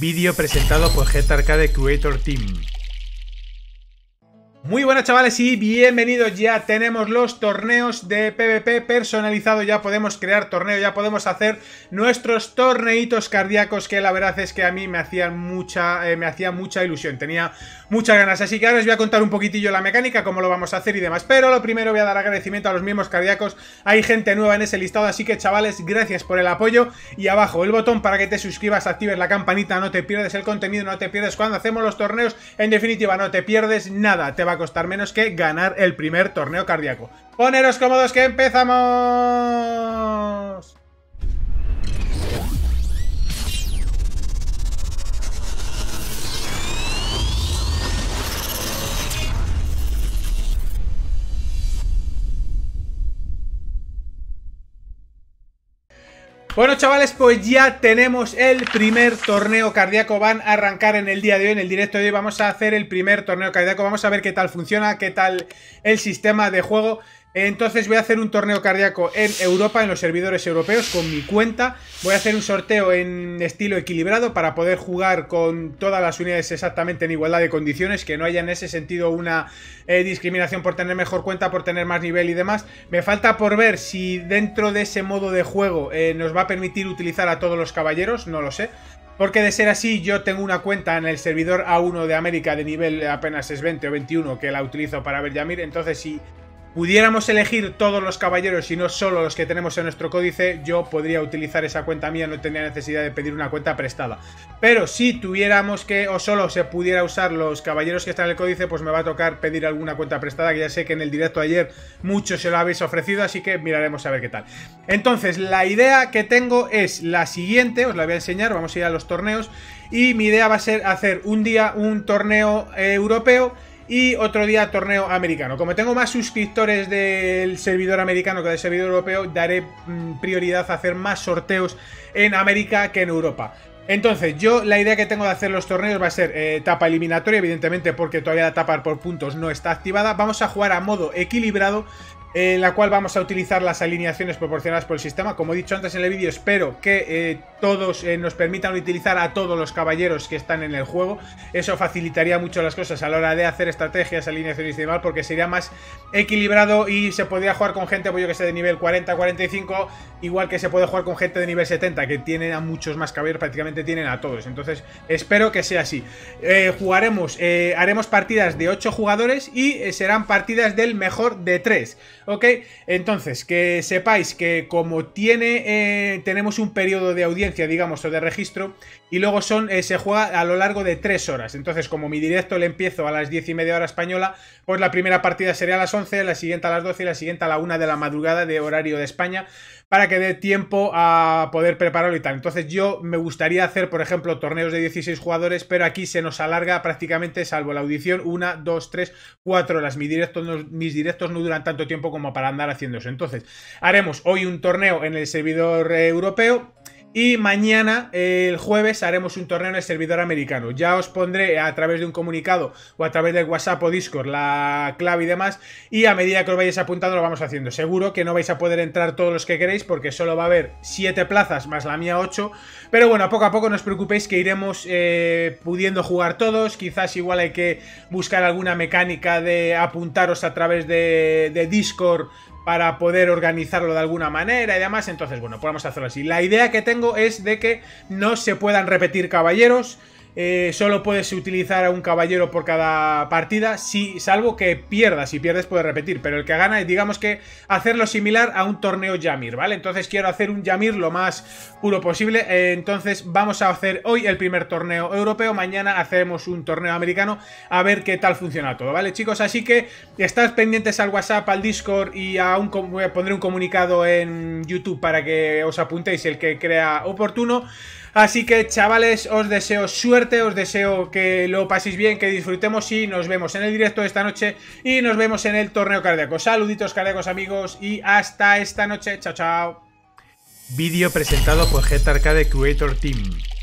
Video presentado por Head Arcade Creator Team. Muy buenas chavales y bienvenidos ya tenemos los torneos de PvP personalizado, ya podemos crear torneos, ya podemos hacer nuestros torneitos cardíacos que la verdad es que a mí me hacían mucha, eh, me hacía mucha ilusión, tenía muchas ganas, así que ahora os voy a contar un poquitillo la mecánica, cómo lo vamos a hacer y demás, pero lo primero voy a dar agradecimiento a los mismos cardíacos, hay gente nueva en ese listado, así que chavales, gracias por el apoyo y abajo el botón para que te suscribas, actives la campanita, no te pierdes el contenido, no te pierdes cuando hacemos los torneos, en definitiva no te pierdes nada, te va costar menos que ganar el primer torneo cardíaco. Poneros cómodos que empezamos. Bueno chavales, pues ya tenemos el primer torneo cardíaco, van a arrancar en el día de hoy, en el directo de hoy vamos a hacer el primer torneo cardíaco, vamos a ver qué tal funciona, qué tal el sistema de juego, entonces voy a hacer un torneo cardíaco en Europa, en los servidores europeos, con mi cuenta. Voy a hacer un sorteo en estilo equilibrado para poder jugar con todas las unidades exactamente en igualdad de condiciones, que no haya en ese sentido una eh, discriminación por tener mejor cuenta, por tener más nivel y demás. Me falta por ver si dentro de ese modo de juego eh, nos va a permitir utilizar a todos los caballeros, no lo sé. Porque de ser así, yo tengo una cuenta en el servidor A1 de América de nivel apenas es 20 o 21 que la utilizo para ver Yamir. Entonces, si pudiéramos elegir todos los caballeros y no solo los que tenemos en nuestro códice, yo podría utilizar esa cuenta mía, no tendría necesidad de pedir una cuenta prestada. Pero si tuviéramos que, o solo se pudiera usar los caballeros que están en el códice, pues me va a tocar pedir alguna cuenta prestada, que ya sé que en el directo ayer muchos se lo habéis ofrecido, así que miraremos a ver qué tal. Entonces, la idea que tengo es la siguiente, os la voy a enseñar, vamos a ir a los torneos, y mi idea va a ser hacer un día un torneo eh, europeo, y otro día torneo americano. Como tengo más suscriptores del servidor americano que del servidor europeo, daré mm, prioridad a hacer más sorteos en América que en Europa. Entonces, yo la idea que tengo de hacer los torneos va a ser tapa eh, etapa eliminatoria, evidentemente, porque todavía la etapa por puntos no está activada. Vamos a jugar a modo equilibrado, en la cual vamos a utilizar las alineaciones proporcionadas por el sistema. Como he dicho antes en el vídeo, espero que eh, todos eh, nos permitan utilizar a todos los caballeros que están en el juego. Eso facilitaría mucho las cosas a la hora de hacer estrategias, alineaciones y demás, porque sería más equilibrado y se podría jugar con gente, pues que sé, de nivel 40, 45, igual que se puede jugar con gente de nivel 70, que tienen a muchos más caballeros, prácticamente tienen a todos. Entonces, espero que sea así. Eh, jugaremos, haremos partidas de 8 jugadores y serán partidas del mejor de 3. ¿Ok? Entonces, que sepáis que como tiene, eh, tenemos un periodo de audiencia, digamos, o de registro, y luego son, eh, se juega a lo largo de tres horas. Entonces, como mi directo le empiezo a las diez y media hora española, pues la primera partida sería a las 11, la siguiente a las 12 y la siguiente a la una de la madrugada de horario de España, para que dé tiempo a poder prepararlo y tal. Entonces, yo me gustaría hacer, por ejemplo, torneos de 16 jugadores, pero aquí se nos alarga prácticamente, salvo la audición, una, dos, tres, cuatro. horas. mis directos no duran tanto tiempo como para andar haciendo eso. Entonces, haremos hoy un torneo en el servidor eh, europeo y mañana, eh, el jueves, haremos un torneo en el servidor americano. Ya os pondré a través de un comunicado o a través de WhatsApp o Discord la clave y demás. Y a medida que os vayáis apuntando, lo vamos haciendo. Seguro que no vais a poder entrar todos los que queréis porque solo va a haber 7 plazas más la mía 8. Pero bueno, poco a poco no os preocupéis que iremos eh, pudiendo jugar todos. Quizás igual hay que buscar alguna mecánica de apuntaros a través de, de Discord para poder organizarlo de alguna manera y demás. Entonces, bueno, podemos pues hacerlo así. La idea que tengo es de que no se puedan repetir caballeros, eh, solo puedes utilizar a un caballero por cada partida, si, salvo que pierdas. Si pierdes, puedes repetir. Pero el que gana, es digamos que hacerlo similar a un torneo Yamir, ¿vale? Entonces quiero hacer un Yamir lo más puro posible. Eh, entonces vamos a hacer hoy el primer torneo europeo. Mañana hacemos un torneo americano a ver qué tal funciona todo, ¿vale, chicos? Así que estad pendientes al WhatsApp, al Discord y a pondré un comunicado en YouTube para que os apuntéis el que crea oportuno. Así que, chavales, os deseo suerte os deseo que lo paséis bien, que disfrutemos y nos vemos en el directo de esta noche y nos vemos en el torneo cardíaco. Saluditos cardíacos amigos y hasta esta noche. Chao, chao. Vídeo presentado por Jet Arcade Creator Team.